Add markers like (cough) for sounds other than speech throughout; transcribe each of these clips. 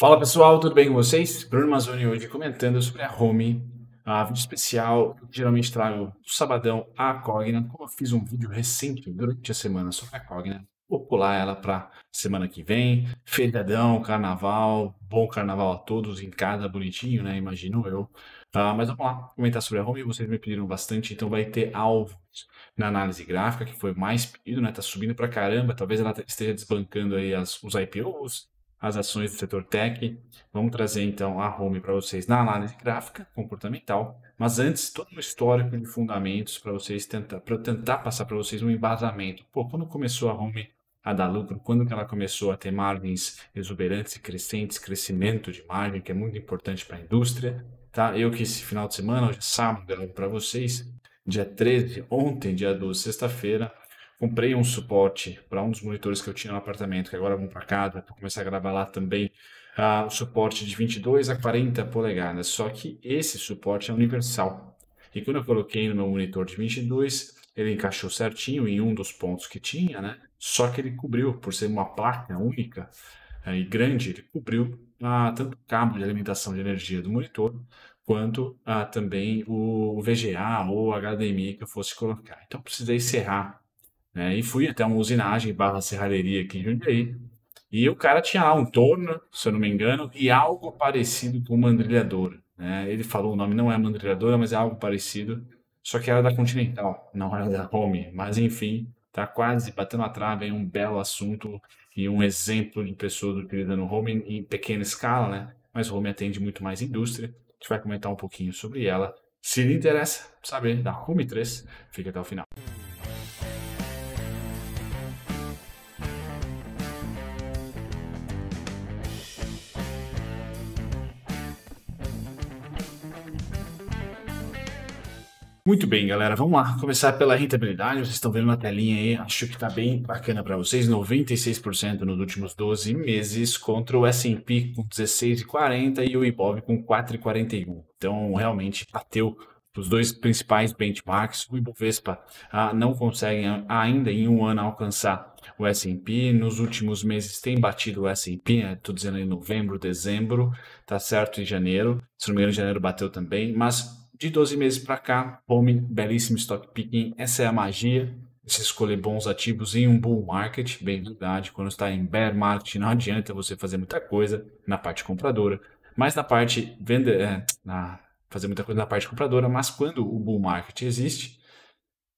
Fala pessoal, tudo bem com vocês? Bruno Mazzoni hoje comentando sobre a Home, a vídeo especial que geralmente trago do sabadão à Cogna. Como eu fiz um vídeo recente durante a semana sobre a Cogna, vou pular ela para semana que vem. Feriadão, carnaval, bom carnaval a todos em casa, bonitinho, né? Imagino eu. Uh, mas vamos lá comentar sobre a Home, vocês me pediram bastante, então vai ter alvos na análise gráfica, que foi mais pedido, né? Tá subindo pra caramba, talvez ela esteja desbancando aí as, os IPOs, as ações do setor tech. Vamos trazer então a Home para vocês na análise gráfica comportamental, mas antes todo um histórico de fundamentos para vocês tentar para tentar passar para vocês um embasamento. Pô, quando começou a Home a dar lucro, quando que ela começou a ter margens exuberantes e crescentes, crescimento de margem que é muito importante para a indústria, tá? Eu que esse final de semana, hoje é sábado, para vocês, dia 13, ontem, dia 12, sexta-feira, comprei um suporte para um dos monitores que eu tinha no apartamento, que agora vão para casa, para começar a gravar lá também, uh, suporte de 22 a 40 polegadas, só que esse suporte é universal. E quando eu coloquei no meu monitor de 22, ele encaixou certinho em um dos pontos que tinha, né? Só que ele cobriu, por ser uma placa única uh, e grande, ele cobriu uh, tanto o cabo de alimentação de energia do monitor, quanto ah, também o VGA ou HDMI que eu fosse colocar. Então, precisei serrar né? E fui até uma usinagem barra serralheria aqui em Jundiaí. Uhum. E o cara tinha lá um torno, se eu não me engano, e algo parecido com uma mandrilhadora. Né? Ele falou o nome não é mandrilhadora, mas é algo parecido. Só que era da Continental, não era da Home. Mas enfim, tá quase batendo a trave em um belo assunto e um exemplo de pessoas utilizando Home em pequena escala, né? Mas Home atende muito mais indústria. A gente vai comentar um pouquinho sobre ela. Se lhe interessa saber da Home 3, fica até o final. Muito bem, galera, vamos lá. Começar pela rentabilidade. Vocês estão vendo na telinha aí, acho que está bem bacana para vocês. 96% nos últimos 12 meses contra o S&P com 16,40 e o Ibov com 4,41. Então, realmente bateu os dois principais benchmarks. O Ibovespa ah, não consegue ainda em um ano alcançar o S&P. Nos últimos meses tem batido o S&P, estou né, dizendo em novembro, dezembro, tá certo, em janeiro. Se não me engano, em janeiro bateu também, mas de 12 meses para cá, home, belíssimo stock picking. Essa é a magia se escolher bons ativos em um bull market, bem verdade, quando está em bear market não adianta você fazer muita coisa na parte compradora, mas na parte vender, é, na, fazer muita coisa na parte compradora, mas quando o bull market existe,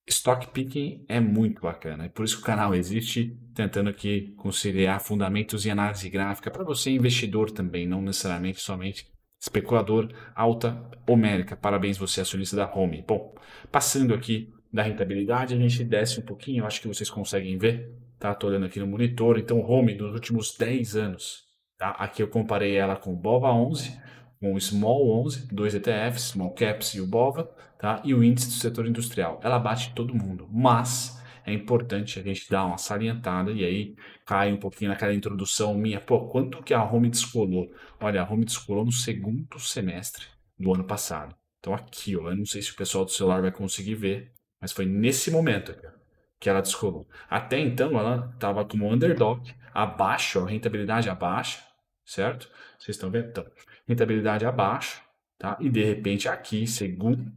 stock picking é muito bacana, é por isso que o canal existe, tentando aqui conciliar fundamentos e análise gráfica para você investidor também, não necessariamente somente especulador alta homérica. Parabéns você, acionista da Home. Bom, passando aqui da rentabilidade, a gente desce um pouquinho, acho que vocês conseguem ver, tá? Tô olhando aqui no monitor, então Home nos últimos 10 anos, tá? Aqui eu comparei ela com o BOVA 11, com o Small 11, dois ETFs, Small Caps e o BOVA, tá? E o índice do setor industrial. Ela bate todo mundo, mas é importante a gente dar uma salientada e aí cai um pouquinho naquela introdução minha, pô, quanto que a Home descolou? Olha, a Home descolou no segundo semestre do ano passado. Então aqui, ó, eu não sei se o pessoal do celular vai conseguir ver, mas foi nesse momento aqui, que ela descolou. Até então ela estava como underdog, abaixo, ó, rentabilidade abaixo, certo? Vocês estão vendo? Então, rentabilidade abaixo, tá? E de repente aqui, segundo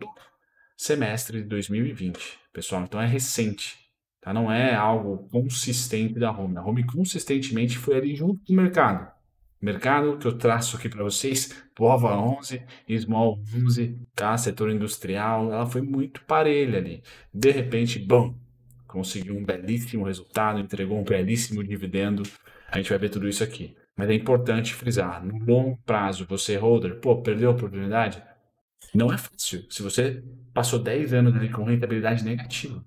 semestre de 2020, pessoal, então é recente. Tá? Não é uhum. algo consistente da Home. A Home consistentemente foi ali junto com o mercado. Mercado que eu traço aqui para vocês, Bova 11, Small 11, tá? setor industrial, ela foi muito parelha ali. De repente, bom, conseguiu um belíssimo resultado, entregou um belíssimo dividendo. A gente vai ver tudo isso aqui. Mas é importante frisar, no longo prazo, você holder, pô, perdeu a oportunidade? Não é fácil. Se você passou 10 anos ali com rentabilidade negativa,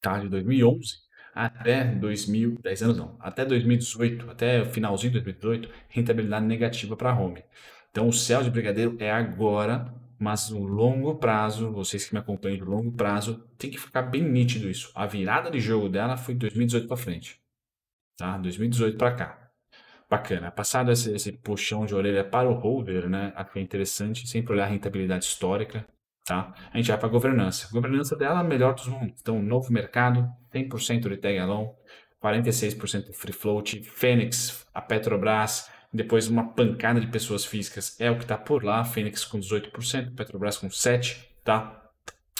tá? de 2011 até 2010 anos não, até 2018, até o finalzinho de 2018, rentabilidade negativa para a home. Então o céu de brigadeiro é agora, mas no longo prazo, vocês que me acompanham de longo prazo, tem que ficar bem nítido isso. A virada de jogo dela foi 2018 para frente, tá? 2018 para cá. Bacana. Passado esse, esse puxão de orelha para o holder, né? Aqui é interessante, sempre olhar a rentabilidade histórica, Tá? A gente vai para a governança. A governança dela é a melhor dos mundos. Então, novo mercado, 100% de tag along, 46% de free float, Fênix, a Petrobras, depois uma pancada de pessoas físicas é o que está por lá. Fênix com 18%, Petrobras com 7%, tá?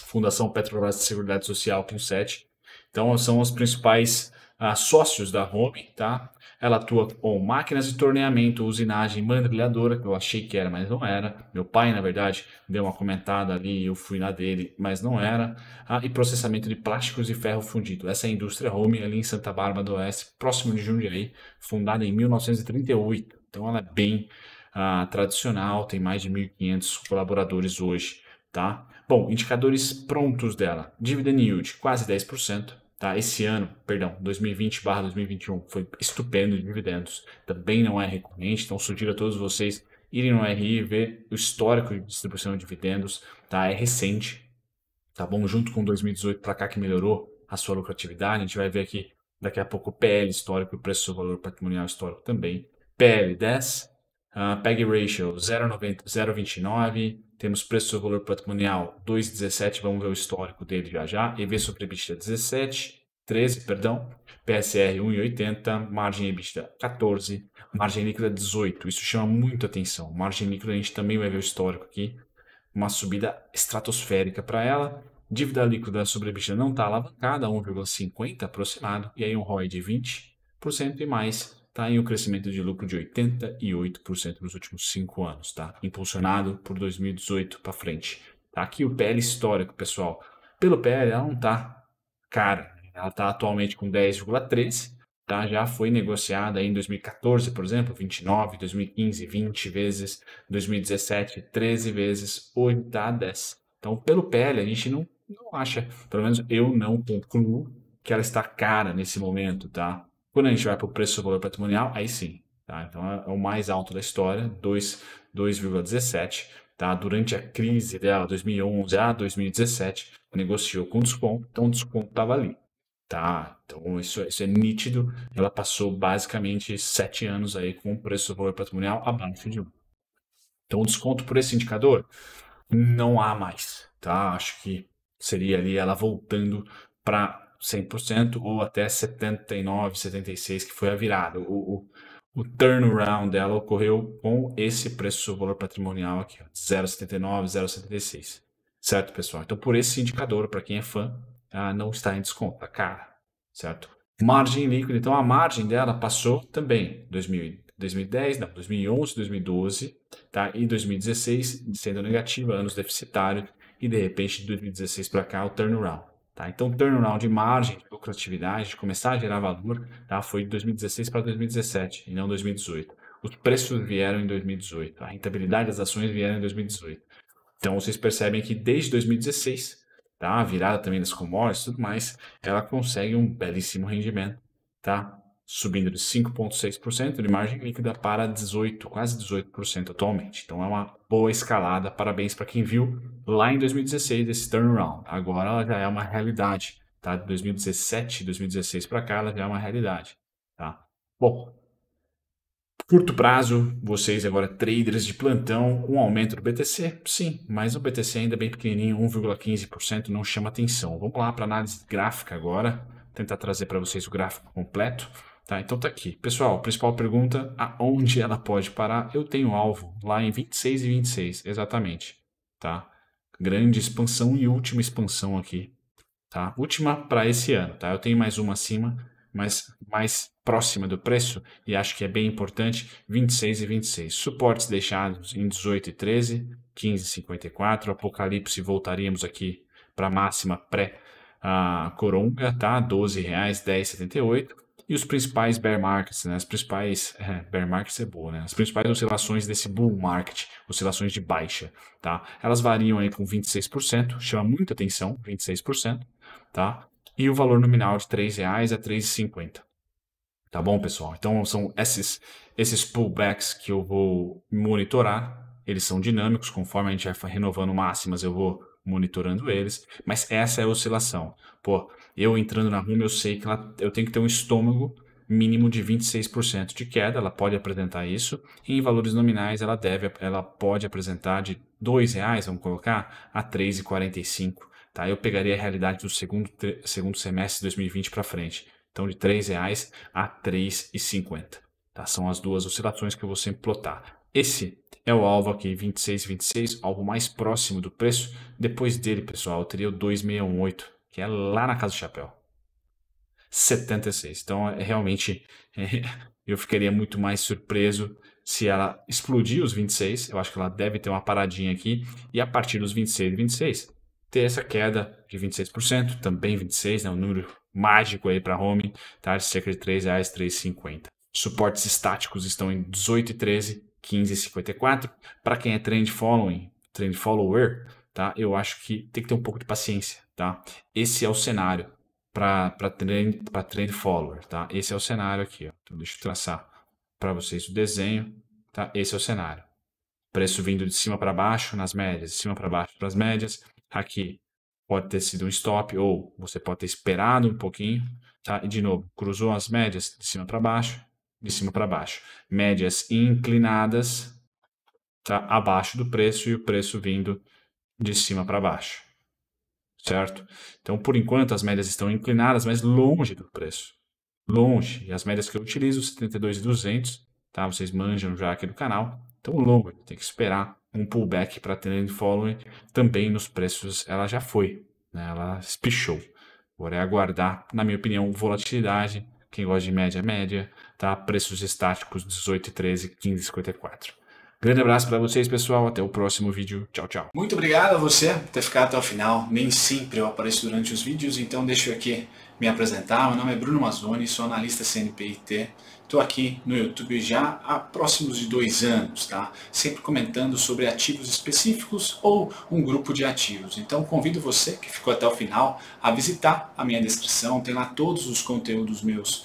Fundação Petrobras de Seguridade Social com 7%. Então, são os principais uh, sócios da Home, tá? Ela atua com máquinas de torneamento, usinagem, mandrilhadora, que eu achei que era, mas não era. Meu pai, na verdade, deu uma comentada ali, eu fui na dele, mas não era. Ah, e processamento de plásticos e ferro fundido. Essa é a indústria home ali em Santa Bárbara do Oeste, próximo de Jundiaí, fundada em 1938. Então ela é bem ah, tradicional, tem mais de 1.500 colaboradores hoje, tá? Bom, indicadores prontos dela. Dividend yield, quase 10%. Tá? Esse ano, perdão, 2020/2021 foi estupendo de dividendos, também não é recorrente, então sugiro a todos vocês irem no RI e ver o histórico de distribuição de dividendos, tá? É recente, tá bom? Junto com 2018 para cá que melhorou a sua lucratividade, a gente vai ver aqui daqui a pouco o PL histórico, o preço do valor patrimonial histórico também. PL 10, Uh, ah, PEG Ratio 0,29, temos preço sobre valor patrimonial 2,17, vamos ver o histórico dele já já, EV sobre EBITDA 17, 13, perdão, PSR 1,80, margem EBITDA 14, margem líquida 18, isso chama muito atenção, margem líquida a gente também vai ver o histórico aqui, uma subida estratosférica para ela, dívida líquida sobre EBITDA não está alavancada, 1,50 aproximado, e aí um ROI de 20% e mais está em um crescimento de lucro de 88% nos últimos cinco anos, tá? Impulsionado por 2018 para frente. Tá? Aqui o PL histórico, pessoal. Pelo PL, ela não está cara. Né? Ela está atualmente com 10,3%. Tá? Já foi negociada em 2014, por exemplo, 29, 2015, 20 vezes, 2017, 13 vezes, hoje a 10. Então, pelo PL, a gente não, não acha, pelo menos eu não concluo que ela está cara nesse momento, tá? Quando a gente vai para o preço sobre valor patrimonial, aí sim. Tá? Então é, é o mais alto da história, 2,17. Tá? Durante a crise dela, 2011 a 2017, negociou com desconto, então o desconto estava ali. Tá, então isso, isso é nítido. Ela passou basicamente sete anos aí com o preço do valor patrimonial abaixo de 1. Então, o desconto por esse indicador não há mais, tá? Acho que seria ali ela voltando para 100% ou até 79, 76, que foi a virada. O, o, o turnaround dela ocorreu com esse preço sobre valor patrimonial aqui, 0,79, 0,76. Certo, pessoal? Então, por esse indicador, para quem é fã, ah, não está em desconto, tá cara, certo? Margem líquida, então a margem dela passou também 2000, 2010, não, 2011, 2012, tá? E 2016 sendo negativa, anos deficitário e de repente de 2016 para cá o turnaround. Tá? Então, turnaround de margem, de lucratividade, de começar a gerar valor, tá? foi de 2016 para 2017 e não 2018. Os preços vieram em 2018, a rentabilidade das ações vieram em 2018. Então, vocês percebem que desde 2016, tá? a virada também das commodities e tudo mais, ela consegue um belíssimo rendimento. Tá? subindo de 5,6% de margem líquida para 18, quase 18% atualmente. Então é uma boa escalada, parabéns para quem viu lá em 2016 esse turnaround. Agora ela já é uma realidade, tá? De 2017, 2016 para cá ela já é uma realidade, tá? Bom, curto prazo, vocês agora traders de plantão, um aumento do BTC, sim, mas o BTC ainda é bem pequenininho, 1,15% não chama atenção. Vamos lá para análise gráfica agora, tentar trazer para vocês o gráfico completo. Tá, então tá aqui. Pessoal, principal pergunta, aonde ela pode parar? Eu tenho alvo lá em 26 e 26, exatamente, tá? Grande expansão e última expansão aqui, tá? Última para esse ano, tá? Eu tenho mais uma acima, mas mais próxima do preço e acho que é bem importante, 26 e 26. Suportes deixados em 18 e 13, 15 e 54, apocalipse voltaríamos aqui para máxima pré a ah, coronga, tá? 12 reais, e os principais bear markets, né? As principais é, bear markets é boa, né? As principais oscilações desse bull market, oscilações de baixa, tá? Elas variam aí com 26%, chama muita atenção, 26%, tá? E o valor nominal de R$ reais é a 3,50. Tá bom, pessoal? Então são esses esses pullbacks que eu vou monitorar, eles são dinâmicos, conforme a gente vai renovando máximas, eu vou monitorando eles, mas essa é a oscilação. Pô, eu entrando na Rumo, eu sei que ela, eu tenho que ter um estômago mínimo de 26% de queda, ela pode apresentar isso, e em valores nominais ela deve, ela pode apresentar de R$ reais, vamos colocar, a R$ 3,45. Tá? Eu pegaria a realidade do segundo, segundo semestre de 2020 para frente. Então, de R$ reais a R$ 3,50. Tá? São as duas oscilações que eu vou sempre plotar. Esse é o alvo aqui, 26,26, 26, alvo mais próximo do preço. Depois dele, pessoal, eu teria o 2,68 que é lá na Casa do Chapéu. 76. Então, é, realmente, é, (laughs) eu ficaria muito mais surpreso se ela explodir os 26. Eu acho que ela deve ter uma paradinha aqui. E a partir dos 26 e 26, ter essa queda de 26%, também 26, né, um número mágico aí para home, tá? cerca de R$ 3,350. Suportes estáticos estão em 18 e 13, 15 e 54. Para quem é trend following, trend follower, tá? Eu acho que tem que ter um pouco de paciência. Tá? Esse é o cenário para trend, pra follower. Tá? Esse é o cenário aqui. Ó. Então, deixa eu traçar para vocês o desenho. Tá? Esse é o cenário. Preço vindo de cima para baixo nas médias, de cima para baixo nas médias. Aqui pode ter sido um stop ou você pode ter esperado um pouquinho. Tá? E de novo, cruzou as médias de cima para baixo, de cima para baixo. Médias inclinadas tá? abaixo do preço e o preço vindo de cima para baixo certo? Uhum. Então, por enquanto, as médias estão inclinadas, mas longe do preço. Longe. E as médias que eu utilizo, 72,200, tá? Vocês manjam já aqui do canal. Então, longe. Tem que esperar um pullback para um following. Também nos preços, ela já foi. Né? Ela espichou. Agora é aguardar, na minha opinião, volatilidade. Quem gosta de média, média, tá? Preços estáticos 18.13 15,54. Grande abraço para vocês, pessoal. Até o próximo vídeo. Tchau, tchau. Muito obrigado a você por ter ficado até o final. Nem sempre eu apareço durante os vídeos, então deixa eu aqui me apresentar. Meu nome é Bruno Mazzoni, sou analista CNPIT. Estou aqui no YouTube já há próximos de dois anos, tá? Sempre comentando sobre ativos específicos ou um grupo de ativos. Então convido você que ficou até o final a visitar a minha descrição. Tem lá todos os conteúdos meus